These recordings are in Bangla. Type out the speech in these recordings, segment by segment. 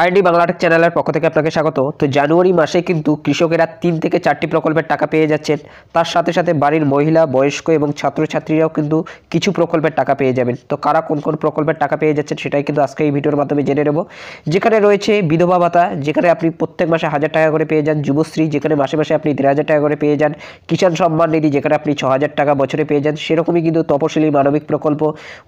আইডি বাংলাটেক চ্যানেলের পক্ষ থেকে আপনাকে স্বাগত তো জানুয়ারি মাসে কিন্তু কৃষকেরা তিন থেকে চারটি প্রকল্পের টাকা পেয়ে যাচ্ছেন তার সাথে সাথে বাড়ির মহিলা বয়স্ক এবং ছাত্রছাত্রীরাও কিন্তু কিছু প্রকল্পের টাকা পেয়ে যাবেন তো কারা কোন কোন প্রকল্পের টাকা পেয়ে যাচ্ছেন সেটাই কিন্তু আজকে এই ভিডিওর মাধ্যমে জেনে নেব যেখানে রয়েছে বিধবা ভাতা যেখানে আপনি প্রত্যেক মাসে হাজার টাকা করে পেয়ে যান যুবশ্রী যেখানে মাসে মাসে আপনি দেড় হাজার টাকা করে পেয়ে যান কিষাণ সম্মান নিধি যেখানে আপনি ছ হাজার টাকা বছরে পেয়ে যান সেরকমই কিন্তু তপশিলি মানবিক প্রকল্প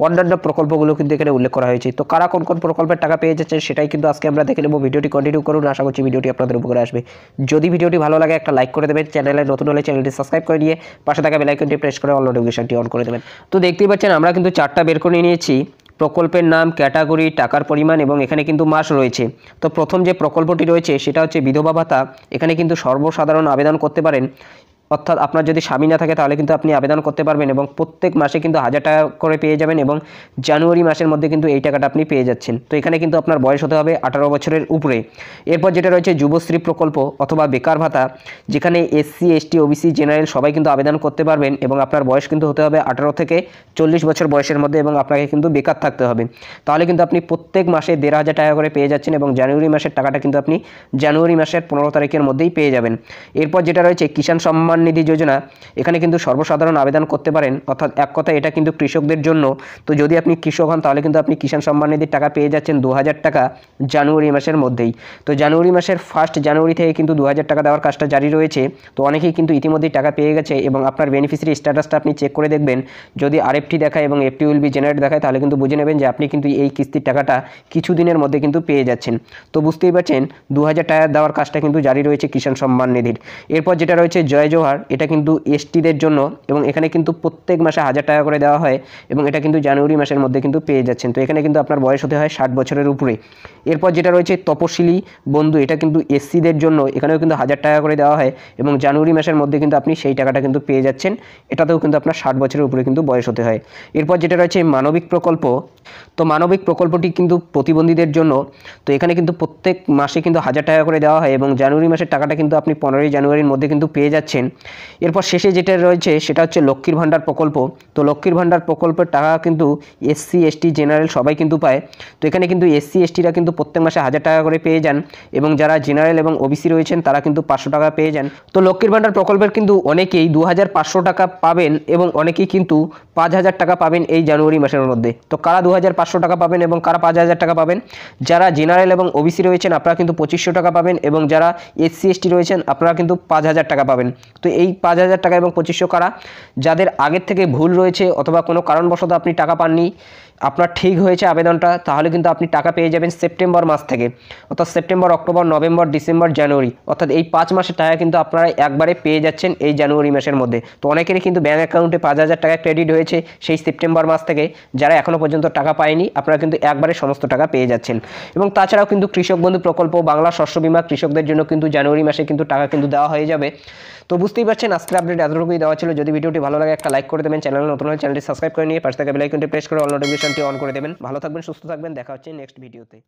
অন্যান্য প্রকল্পগুলো কিন্তু এখানে উল্লেখ করা হয়েছে তো কারা কোন কোন প্রকল্পের টাকা পেয়ে যাচ্ছেন সেটাই কিন্তু আজকে আমরা দেখে নেব ভিডিওটি কন্টিনিউ করুন আশা করছি ভিডিওটি আপনাদের উপকারে আসবে যদি ভিডিওটি ভালো লাগে একটা লাইক করে দেবেন চ্যানেলে নতুন হলে চ্যানেলটি সাবস্ক্রাইব করে নিয়ে পাশে থাকা বেলাইকনটি প্রেস করে অল নোটিফিকেশনটি অন করে দেবেন তো দেখতেই পাচ্ছেন আমরা কিন্তু চারটা বের করে নিয়েছি প্রকল্পের নাম ক্যাটাগরি টাকার পরিমাণ এবং এখানে কিন্তু মাস রয়েছে তো প্রথম যে প্রকল্পটি রয়েছে সেটা হচ্ছে বিধবা ভাতা এখানে কিন্তু সর্বসাধারণ আবেদন করতে পারেন অর্থাৎ আপনার যদি স্বামী না থাকে তাহলে কিন্তু আপনি আবেদন করতে পারবেন এবং প্রত্যেক মাসে কিন্তু হাজার টাকা করে পেয়ে যাবেন এবং জানুয়ারি মাসের মধ্যে কিন্তু এই টাকাটা আপনি পেয়ে যাচ্ছেন তো এখানে কিন্তু আপনার বয়স হতে হবে আঠারো বছরের উপরে এরপর যেটা রয়েছে যুবশ্রী প্রকল্প অথবা বেকার ভাতা যেখানে এসসি এসটি ওবিসি জেনারেল সবাই কিন্তু আবেদন করতে পারবেন এবং আপনার বয়স কিন্তু হতে হবে আঠারো থেকে চল্লিশ বছর বয়সের মধ্যে এবং আপনাকে কিন্তু বেকার থাকতে হবে তাহলে কিন্তু আপনি প্রত্যেক মাসে দেড় হাজার টাকা করে পেয়ে যাচ্ছেন এবং জানুয়ারি মাসের টাকাটা কিন্তু আপনি জানুয়ারি মাসের পনেরো তারিখের মধ্যেই পেয়ে যাবেন এরপর যেটা রয়েছে কিষাণ সম্মান সম্মান নিধি যোজনা এখানে কিন্তু সর্বসাধারণ আবেদন করতে পারেন অর্থাৎ এক কথা এটা কিন্তু কৃষকদের জন্য তো যদি আপনি কৃষক হন তাহলে কিন্তু আপনি কিষাণ সম্মান নিধির টাকা পেয়ে যাচ্ছেন দু টাকা জানুয়ারি মাসের মধ্যেই তো জানুয়ারি মাসের ফার্স্ট জানুয়ারি থেকে কিন্তু দু টাকা দেওয়ার কাজটা জারি রয়েছে তো অনেকেই কিন্তু ইতিমধ্যেই টাকা পেয়ে গেছে এবং আপনার বেনিফিসিয়ারি স্ট্যাটাসটা আপনি চেক করে দেখবেন যদি আরএফটি দেখায় এবং এফটি উইল বি জেনারেট দেখায় তাহলে কিন্তু বুঝে নেবেন যে আপনি কিন্তু এই কিস্তির টাকাটা কিছু দিনের মধ্যে কিন্তু পেয়ে যাচ্ছেন তো বুঝতেই পারছেন দু টাকা দেওয়ার কাজটা কিন্তু জারি রয়েছে কিষাণ সম্মান নিধির এরপর যেটা রয়েছে জয় ব্যবহার এটা কিন্তু এসটিদের জন্য এবং এখানে কিন্তু প্রত্যেক মাসে হাজার টাকা করে দেওয়া হয় এবং এটা কিন্তু জানুয়ারি মাসের মধ্যে কিন্তু পেয়ে যাচ্ছেন তো এখানে কিন্তু আপনার বয়স হতে হয় ষাট বছরের উপরে এরপর যেটা রয়েছে তপশিলি বন্ধু এটা কিন্তু এসসিদের জন্য এখানেও কিন্তু হাজার টাকা করে দেওয়া হয় এবং জানুয়ারি মাসের মধ্যে কিন্তু আপনি সেই টাকাটা কিন্তু পেয়ে যাচ্ছেন এটাতেও কিন্তু আপনার ষাট বছরের উপরে কিন্তু বয়স হতে হয় এরপর যেটা রয়েছে মানবিক প্রকল্প তো মানবিক প্রকল্পটি কিন্তু প্রতিবন্ধীদের জন্য তো এখানে কিন্তু প্রত্যেক মাসে কিন্তু হাজার টাকা করে দেওয়া হয় এবং জানুয়ারি মাসের টাকাটা কিন্তু আপনি পনেরোই জানুয়ারির মধ্যে কিন্তু পেয়ে যাচ্ছেন এরপর শেষে যেটা রয়েছে সেটা হচ্ছে লক্ষ্মীর ভাণ্ডার প্রকল্প তো লক্ষ্মীর ভাণ্ডার প্রকল্পের টাকা কিন্তু এসসি এসটি জেনারেল সবাই কিন্তু পায় তো এখানে কিন্তু এসসি এসটিরা কিন্তু প্রত্যেক মাসে হাজার টাকা করে পেয়ে যান এবং যারা জেনারেল এবং ওবিসি রয়েছেন তারা কিন্তু পাঁচশো টাকা পেয়ে যান তো লক্ষ্মীর ভাণ্ডার প্রকল্পের কিন্তু অনেকেই দু টাকা পাবেন এবং অনেকেই কিন্তু পাঁচ হাজার টাকা পাবেন এই জানুয়ারি মাসের মধ্যে তো কারা দু হাজার পাঁচশো টাকা পাবেন এবং কারা পাঁচ হাজার টাকা পাবেন যারা জেনারেল এবং ওবিসি রয়েছেন আপনারা কিন্তু পঁচিশশো টাকা পাবেন এবং যারা এসসি এসটি রয়েছেন আপনারা কিন্তু পাঁচ হাজার টাকা পাবেন তো এই পাঁচ হাজার টাকা এবং পঁচিশশো কারা যাদের আগের থেকে ভুল রয়েছে অথবা কোনো কারণবশত আপনি টাকা পাননি আপনার ঠিক হয়েছে আবেদনটা তাহলে কিন্তু আপনি টাকা পেয়ে যাবেন সেপ্টেম্বর মাস থেকে অর্থাৎ সেপ্টেম্বর অক্টোবর নভেম্বর ডিসেম্বর জানুয়ারি অর্থাৎ এই পাঁচ মাসের টাকা কিন্তু আপনারা একবারে পেয়ে যাচ্ছেন এই জানুয়ারি মাসের মধ্যে তো অনেকেরই কিন্তু ব্যাঙ্ক অ্যাকাউন্টে পাঁচ হাজার টাকা ক্রেডিট হয়েছে সেই সেপ্টেম্বর মাস থেকে যারা এখনও পর্যন্ত টাকা টাকা পায়নি আপনারা কিন্তু একবারে সমস্ত টাকা পেয়ে যাচ্ছেন এবং তাছাড়াও কিন্তু কৃষক বন্ধু প্রকল্প বাংলা শস্য বিমা কৃষকদের জন্য কিন্তু জানুয়ারি মাসে কিন্তু টাকা কিন্তু দেওয়া হয়ে যাবে তো বুঝতেই পারছেন আজকের আপডেট এতটুকুই দেওয়া ছিল যদি ভিডিওটি ভালো লাগে একটা লাইক করে দেবেন চ্যানেল নতুন হলে চ্যানেলটি সাবস্ক্রাইব করে নিয়ে পাশে থাকা বেলাইকনটি প্রেস করে অল নোটিফিকেশনটি অন করে দেবেন ভালো থাকবেন সুস্থ থাকবেন দেখা হচ্ছে নেক্সট ভিডিওতে